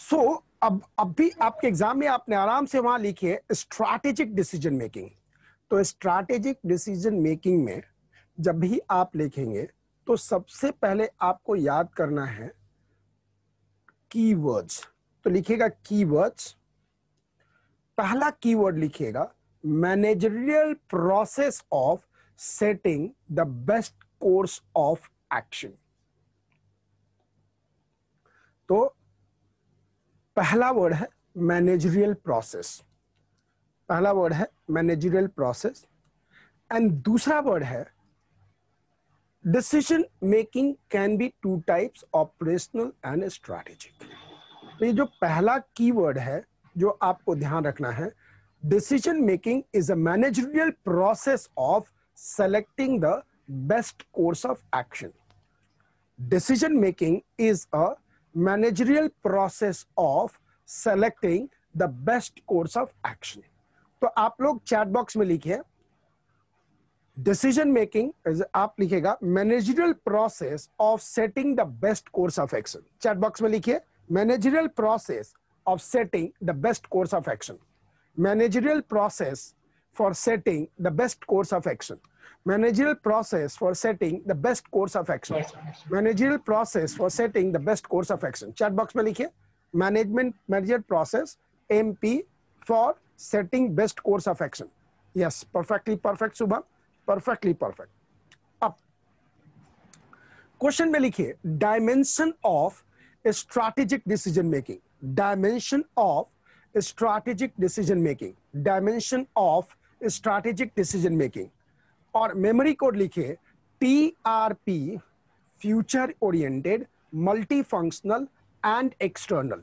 सो so, अब अब भी आपके एग्जाम में आपने आराम से वहां लिखी है स्ट्रैटेजिक डिसीजन मेकिंग तो स्ट्रैटेजिक डिसीजन मेकिंग में जब भी आप लिखेंगे तो सबसे पहले आपको याद करना है कीवर्ड्स तो लिखिएगा कीवर्ड्स पहला कीवर्ड लिखिएगा managerial process of setting the best course of action तो पहला वर्ड है मैनेजरियल प्रोसेस पहला वर्ड है मैनेजरियल प्रोसेस एंड दूसरा वर्ड है decision making can be two types operational and strategic तो ये जो पहला कीवर्ड है जो आपको ध्यान रखना है decision making is a managerial process of selecting the best course of action decision making is a managerial process of selecting the best course of action तो आप लोग चैट बॉक्स में लिखिए डिसीजन मेकिंग आप लिखेगा managerial process of setting the best course of action chat box में लिखिए managerial process of setting the best course of action managerial process for setting the best course of action managerial process for setting the best course of action managerial process for setting the best course of action chat box mein likhiye management managerial process mp for setting best course of action yes perfectly perfect Subha, perfectly perfect Up. question mein likhiye dimension of strategic decision making dimension of strategic decision making dimension of strategic decision making और memory code लिखिए T R P future oriented multi functional and external